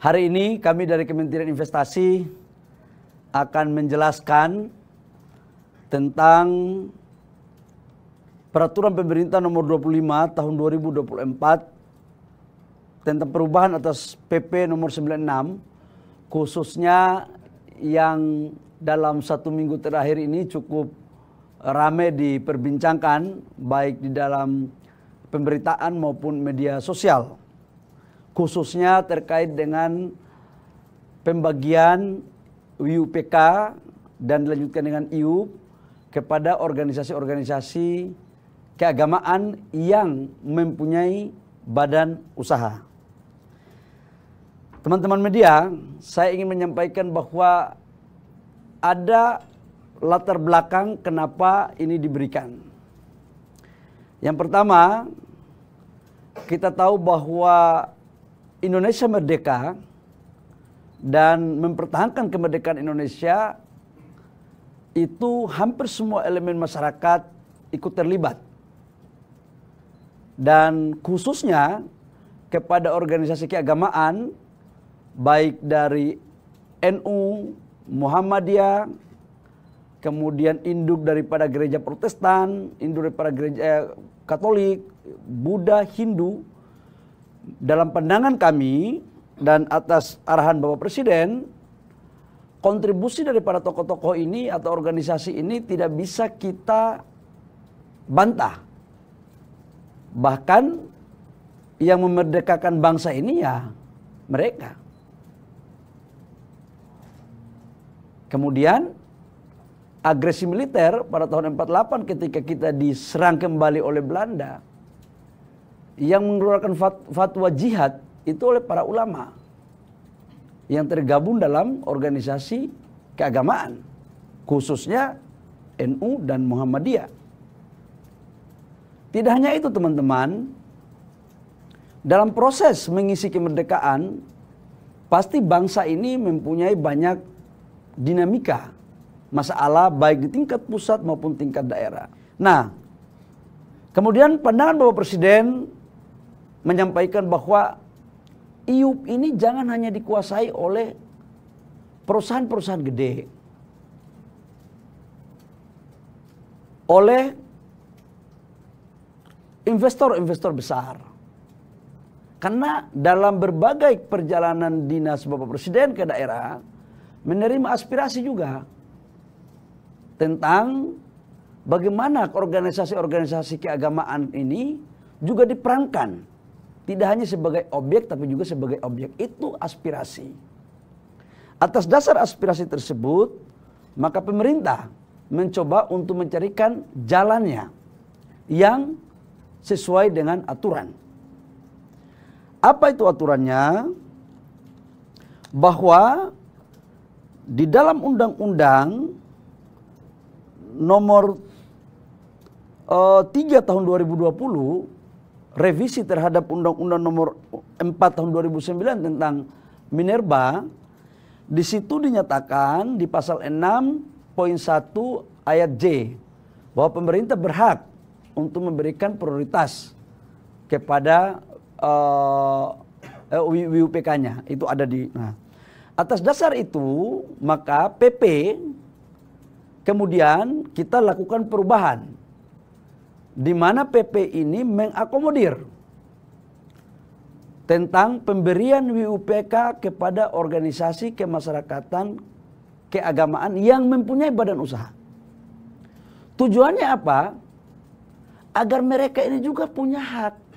Hari ini kami dari Kementerian Investasi akan menjelaskan tentang Peraturan Pemerintah Nomor 25 Tahun 2024 tentang perubahan atas PP Nomor 96 khususnya yang dalam satu minggu terakhir ini cukup ramai diperbincangkan baik di dalam pemberitaan maupun media sosial khususnya terkait dengan pembagian UPK dan dilanjutkan dengan IUP kepada organisasi-organisasi keagamaan yang mempunyai badan usaha. Teman-teman media, saya ingin menyampaikan bahwa ada latar belakang kenapa ini diberikan. Yang pertama, kita tahu bahwa Indonesia merdeka dan mempertahankan kemerdekaan Indonesia itu hampir semua elemen masyarakat ikut terlibat. Dan khususnya kepada organisasi keagamaan baik dari NU, Muhammadiyah, kemudian induk daripada gereja Protestan, induk daripada gereja eh, Katolik, Buddha, Hindu, dalam pandangan kami dan atas arahan Bapak Presiden, kontribusi dari para tokoh-tokoh ini atau organisasi ini tidak bisa kita bantah. Bahkan yang memerdekakan bangsa ini ya mereka. Kemudian agresi militer pada tahun 48 ketika kita diserang kembali oleh Belanda yang mengeluarkan fatwa jihad itu oleh para ulama yang tergabung dalam organisasi keagamaan khususnya NU dan Muhammadiyah. Tidak hanya itu teman-teman, dalam proses mengisi kemerdekaan pasti bangsa ini mempunyai banyak dinamika masalah baik di tingkat pusat maupun tingkat daerah. Nah, kemudian pandangan Bapak Presiden menyampaikan bahwa IUP ini jangan hanya dikuasai oleh perusahaan-perusahaan gede. Oleh investor-investor besar. Karena dalam berbagai perjalanan dinas Bapak Presiden ke daerah menerima aspirasi juga tentang bagaimana organisasi-organisasi keagamaan ini juga diperankan tidak hanya sebagai objek, tapi juga sebagai objek itu aspirasi. Atas dasar aspirasi tersebut, maka pemerintah mencoba untuk mencarikan jalannya yang sesuai dengan aturan. Apa itu aturannya? Bahwa di dalam undang-undang nomor 3 eh, tahun 2020 revisi terhadap Undang-Undang Nomor 4 Tahun 2009 tentang Minerba, di situ dinyatakan di pasal 6 poin 1 ayat J bahwa pemerintah berhak untuk memberikan prioritas kepada uh, eh, WUPK-nya eh, itu ada di nah atas dasar itu maka PP kemudian kita lakukan perubahan di mana PP ini mengakomodir tentang pemberian WUPK kepada organisasi kemasyarakatan keagamaan yang mempunyai badan usaha. Tujuannya apa? Agar mereka ini juga punya hak